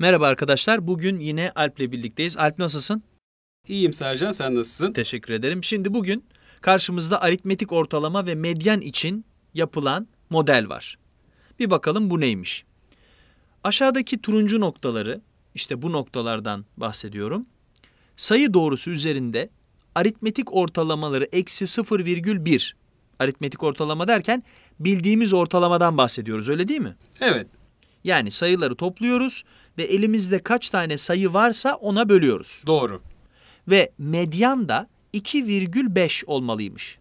Merhaba arkadaşlar. Bugün yine Alp'le birlikteyiz. Alp nasılsın? İyiyim Sercan. Sen nasılsın? Teşekkür ederim. Şimdi bugün karşımızda aritmetik ortalama ve medyan için yapılan model var. Bir bakalım bu neymiş? Aşağıdaki turuncu noktaları, işte bu noktalardan bahsediyorum. Sayı doğrusu üzerinde aritmetik ortalamaları eksi 0,1. Aritmetik ortalama derken bildiğimiz ortalamadan bahsediyoruz öyle değil mi? Evet. Yani sayıları topluyoruz ve elimizde kaç tane sayı varsa ona bölüyoruz. Doğru. Ve medyan da 2,5 olmalıymış.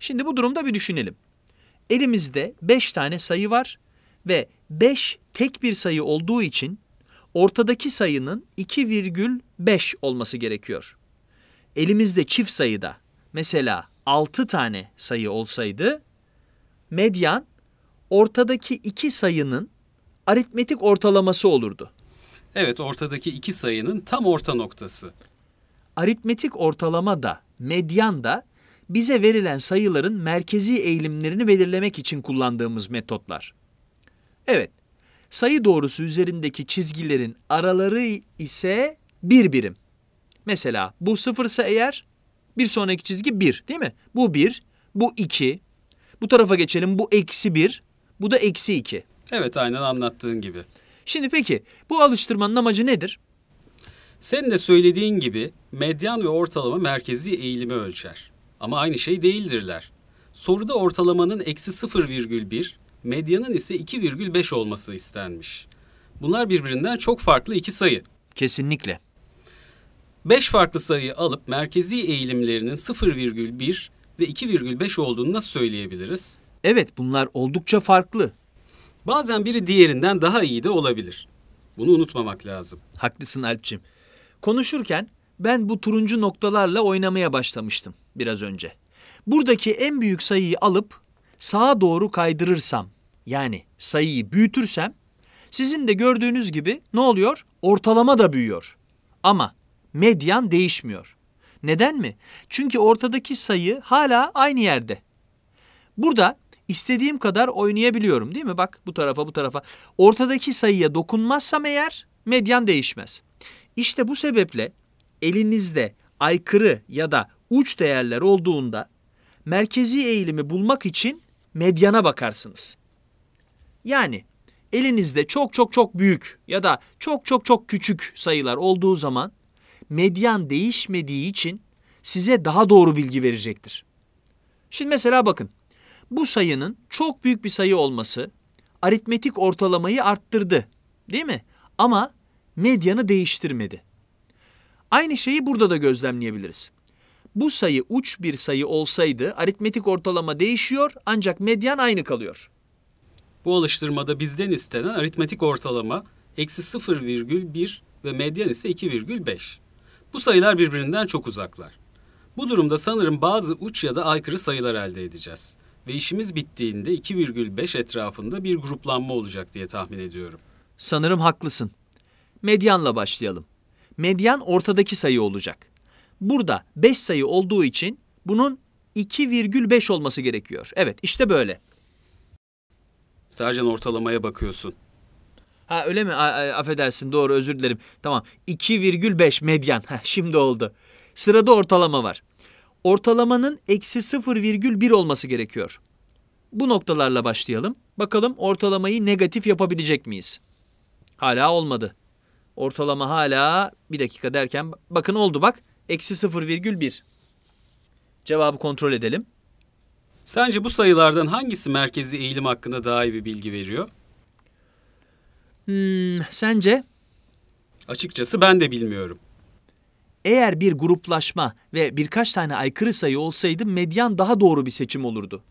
Şimdi bu durumda bir düşünelim. Elimizde 5 tane sayı var ve 5 tek bir sayı olduğu için ortadaki sayının 2,5 olması gerekiyor. Elimizde çift sayıda mesela 6 tane sayı olsaydı medyan ortadaki 2 sayının aritmetik ortalaması olurdu. Evet, ortadaki iki sayının tam orta noktası. Aritmetik ortalama da, medyan da bize verilen sayıların merkezi eğilimlerini belirlemek için kullandığımız metotlar. Evet, sayı doğrusu üzerindeki çizgilerin araları ise bir birim. Mesela bu sıfırsa eğer bir sonraki çizgi bir değil mi? Bu bir, bu iki. Bu tarafa geçelim bu eksi bir, bu da eksi iki. Evet aynen anlattığın gibi. Şimdi peki bu alıştırmanın amacı nedir? Senin de söylediğin gibi medyan ve ortalama merkezi eğilimi ölçer. Ama aynı şey değildirler. Soruda ortalamanın eksi 0,1, medyanın ise 2,5 olması istenmiş. Bunlar birbirinden çok farklı iki sayı. Kesinlikle. Beş farklı sayıyı alıp merkezi eğilimlerinin 0,1 ve 2,5 olduğunu nasıl söyleyebiliriz? Evet bunlar oldukça farklı. Bazen biri diğerinden daha iyi de olabilir. Bunu unutmamak lazım. Haklısın Alpçim. Konuşurken ben bu turuncu noktalarla oynamaya başlamıştım biraz önce. Buradaki en büyük sayıyı alıp sağa doğru kaydırırsam yani sayıyı büyütürsem sizin de gördüğünüz gibi ne oluyor? Ortalama da büyüyor. Ama medyan değişmiyor. Neden mi? Çünkü ortadaki sayı hala aynı yerde. Burada istediğim kadar oynayabiliyorum değil mi? Bak bu tarafa bu tarafa. Ortadaki sayıya dokunmazsam eğer medyan değişmez. İşte bu sebeple elinizde aykırı ya da uç değerler olduğunda merkezi eğilimi bulmak için medyana bakarsınız. Yani elinizde çok çok çok büyük ya da çok çok çok küçük sayılar olduğu zaman medyan değişmediği için size daha doğru bilgi verecektir. Şimdi mesela bakın bu sayının çok büyük bir sayı olması aritmetik ortalamayı arttırdı değil mi? Ama medyanı değiştirmedi. Aynı şeyi burada da gözlemleyebiliriz. Bu sayı uç bir sayı olsaydı aritmetik ortalama değişiyor ancak medyan aynı kalıyor. Bu alıştırmada bizden istenen aritmetik ortalama eksi 0,1 ve medyan ise 2,5. Bu sayılar birbirinden çok uzaklar. Bu durumda sanırım bazı uç ya da aykırı sayılar elde edeceğiz ve işimiz bittiğinde 2,5 etrafında bir gruplanma olacak diye tahmin ediyorum. Sanırım haklısın. Medyanla başlayalım. Medyan ortadaki sayı olacak. Burada 5 sayı olduğu için bunun 2,5 olması gerekiyor. Evet işte böyle. Sercan ortalamaya bakıyorsun. Ha öyle mi? A, affedersin doğru özür dilerim. Tamam 2,5 medyan. Ha, şimdi oldu. Sırada ortalama var ortalamanın eksi 0,1 olması gerekiyor. Bu noktalarla başlayalım. Bakalım ortalamayı negatif yapabilecek miyiz? Hala olmadı. Ortalama hala bir dakika derken bakın oldu bak. Eksi 0,1. Cevabı kontrol edelim. Sence bu sayılardan hangisi merkezi eğilim hakkında daha iyi bir bilgi veriyor? Hmm, sence? Açıkçası ben de bilmiyorum. Eğer bir gruplaşma ve birkaç tane aykırı sayı olsaydı medyan daha doğru bir seçim olurdu.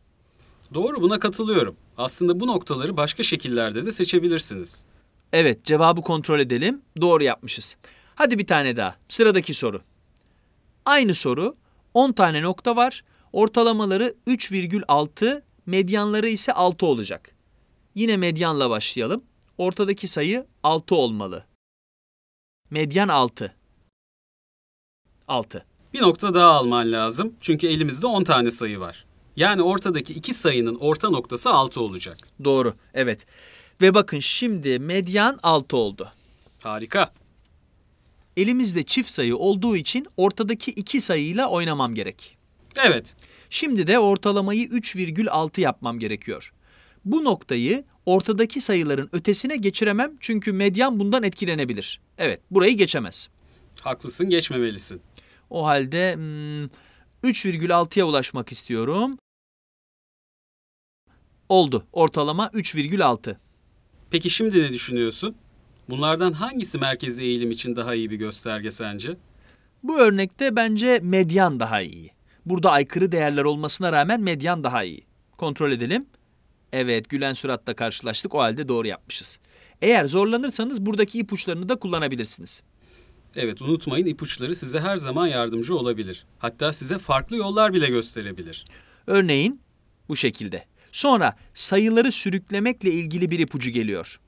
Doğru buna katılıyorum. Aslında bu noktaları başka şekillerde de seçebilirsiniz. Evet cevabı kontrol edelim. Doğru yapmışız. Hadi bir tane daha. Sıradaki soru. Aynı soru. 10 tane nokta var. Ortalamaları 3,6, medyanları ise 6 olacak. Yine medyanla başlayalım. Ortadaki sayı 6 olmalı. Medyan 6. 6. Bir nokta daha alman lazım çünkü elimizde 10 tane sayı var. Yani ortadaki iki sayının orta noktası 6 olacak. Doğru, evet. Ve bakın şimdi medyan 6 oldu. Harika. Elimizde çift sayı olduğu için ortadaki iki sayıyla oynamam gerek. Evet. Şimdi de ortalamayı 3,6 yapmam gerekiyor. Bu noktayı ortadaki sayıların ötesine geçiremem çünkü medyan bundan etkilenebilir. Evet, burayı geçemez. Haklısın, geçmemelisin. O halde 3,6'ya hmm, ulaşmak istiyorum. Oldu. Ortalama 3,6. Peki şimdi ne düşünüyorsun? Bunlardan hangisi merkezi eğilim için daha iyi bir gösterge sence? Bu örnekte bence medyan daha iyi. Burada aykırı değerler olmasına rağmen medyan daha iyi. Kontrol edelim. Evet, gülen süratle karşılaştık. O halde doğru yapmışız. Eğer zorlanırsanız buradaki ipuçlarını da kullanabilirsiniz. Evet unutmayın ipuçları size her zaman yardımcı olabilir. Hatta size farklı yollar bile gösterebilir. Örneğin bu şekilde. Sonra sayıları sürüklemekle ilgili bir ipucu geliyor.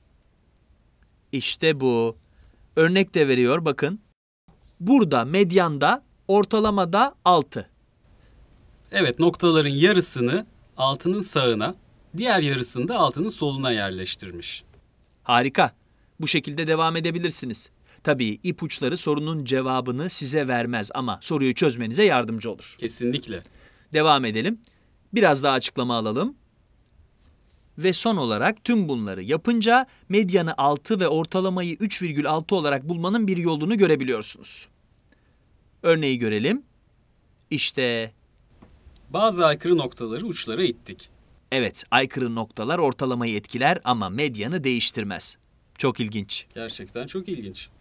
İşte bu. Örnek de veriyor bakın. Burada medyanda ortalamada 6. Evet noktaların yarısını altının sağına, diğer yarısını da altının soluna yerleştirmiş. Harika. Bu şekilde devam edebilirsiniz. Tabii ipuçları sorunun cevabını size vermez ama soruyu çözmenize yardımcı olur. Kesinlikle. Devam edelim. Biraz daha açıklama alalım. Ve son olarak tüm bunları yapınca medyanı 6 ve ortalamayı 3,6 olarak bulmanın bir yolunu görebiliyorsunuz. Örneği görelim. İşte bazı aykırı noktaları uçlara ittik. Evet, aykırı noktalar ortalamayı etkiler ama medyanı değiştirmez. Çok ilginç. Gerçekten çok ilginç.